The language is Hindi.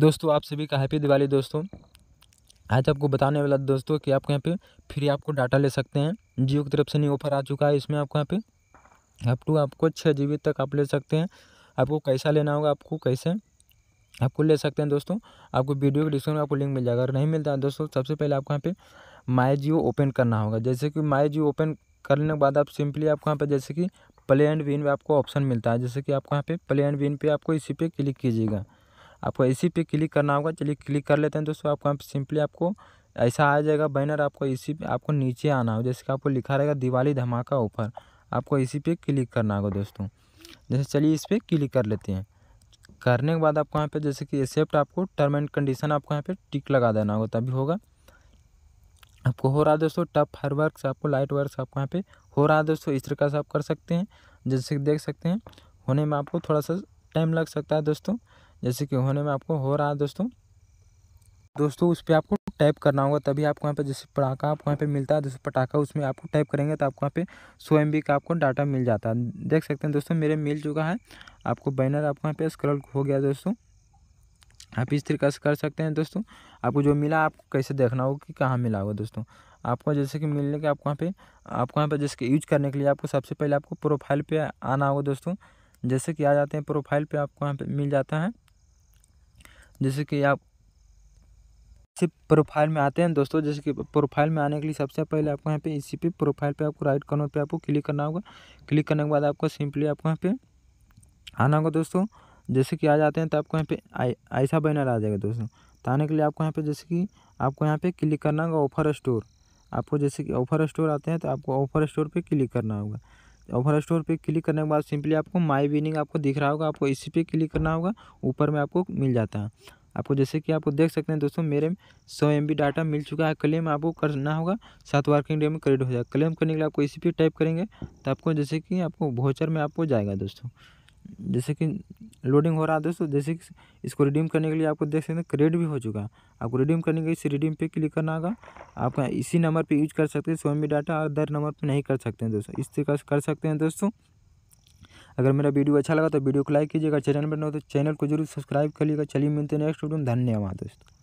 दोस्तों आप सभी का हैप्पी दिवाली दोस्तों आज आपको बताने वाला दोस्तों कि आपको यहाँ पे फ्री आपको डाटा ले सकते हैं जियो की तरफ से नहीं ऑफर आ चुका है इसमें आपको यहाँ पे अप टू आपको छः जी तक आप ले सकते हैं आपको कैसा लेना होगा आपको कैसे आपको ले सकते हैं दोस्तों आपको वीडियो के डिस्क्रिप्शन में आपको लिंक मिल जाएगा अगर नहीं मिलता है दोस्तों सबसे पहले आपको यहाँ पे माई जियो ओपन करना होगा जैसे कि माई जियो ओपन करने के बाद आप सिंपली आपको यहाँ पर जैसे कि प्ले एंड विन पर आपको ऑप्शन मिलता है जैसे कि आपको यहाँ पे प्ले एंड विन पे आपको इसी पे क्लिक कीजिएगा आपको इसी पे क्लिक करना होगा चलिए क्लिक कर लेते हैं दोस्तों आपको सिंपली आपको ऐसा आ जाएगा बैनर आपको इसी पे आपको नीचे आना हो जैसे कि आपको लिखा रहेगा दिवाली धमाका ऊपर आपको इसी पे क्लिक करना होगा दोस्तों जैसे चलिए इस पर क्लिक कर लेते हैं करने के बाद आपको यहाँ पे जैसे कि एक्सेप्ट आपको टर्म एंड कंडीशन आपको यहाँ पर टिक लगा देना होगा तभी होगा आपको हो रहा है दोस्तों टप हर वर्क आपको लाइट वर्क आपको यहाँ पे हो रहा है दोस्तों इस प्रकार से आप कर सकते हैं जैसे देख सकते हैं होने में आपको थोड़ा सा टाइम लग सकता है दोस्तों जैसे कि होने में आपको हो रहा है दोस्तों दोस्तों उस पर आपको टाइप करना होगा तभी आपको यहाँ पे जैसे पटाखा आपको यहाँ पे मिलता है जैसे पटाखा उसमें आपको टाइप करेंगे तो आपको यहाँ पे सो एम का आपको डाटा मिल जाता है देख सकते हैं दोस्तों मेरे मिल चुका है आपको बैनर आपको यहाँ पे स्क्रॉल हो गया दोस्तों आप इस तरीके से कर सकते हैं दोस्तों आपको जो मिला आपको कैसे देखना होगा कि कहाँ मिला होगा दोस्तों आपको जैसे कि मिलने के आपको यहाँ पे आपको यहाँ पे जैसे कि यूज करने के लिए आपको सबसे पहले आपको प्रोफाइल पे आना होगा दोस्तों जैसे कि आ जाते हैं प्रोफाइल पे आपको यहाँ पे मिल जाता है जैसे कि आप सिर्फ प्रोफाइल में आते हैं दोस्तों जैसे कि प्रोफाइल में आने के लिए सबसे पहले आपको यहाँ पे इसी पे प्रोफाइल पे आपको राइट कॉर्नर पे आपको क्लिक करना होगा क्लिक करने के बाद आपको सिंपली आपको यहाँ पे आना होगा दोस्तों जैसे कि आ जाते हैं तो आपको यहाँ पे ऐसा बैनर आ जाएगा दोस्तों तो आने के लिए आपको यहाँ पे जैसे कि आपको यहाँ पे क्लिक करना होगा ऑफर स्टोर आपको जैसे कि ऑफर स्टोर आते हैं तो आपको ऑफर स्टोर पे क्लिक करना होगा ओवर स्टोर पर क्लिक करने के बाद सिंपली आपको माई विनिंग आपको दिख रहा होगा आपको इसी पे क्लिक करना होगा ऊपर में आपको मिल जाता है आपको जैसे कि आपको देख सकते हैं दोस्तों मेरे सौ एम डाटा मिल चुका है क्लेम आपको करना होगा सात वर्किंग डे में क्रेडिट हो जाएगा क्लेम करने के लिए आपको इसी पे टाइप करेंगे तो आपको जैसे कि आपको वोचर में आपको जाएगा दोस्तों जैसे कि लोडिंग हो रहा है दोस्तों जैसे कि इसको रिडीम करने के लिए आपको देख सकते हैं क्रेडिट भी हो चुका है आपको रिडीम करने के लिए इसे रिडीम पे क्लिक करना होगा आप इसी नंबर पे यूज कर सकते हैं सोमी डाटा और दर नंबर पे नहीं कर सकते हैं दोस्तों इस तरीके से कर सकते हैं दोस्तों अगर मेरा वीडियो अच्छा लगा तो वीडियो को लाइक कीजिएगा चैनल पर न हो तो चैनल को जरूर सब्सक्राइब कर लीजिएगा चलिए मिलते हैं नेक्स्ट वीडियो धन्यवाद दोस्तों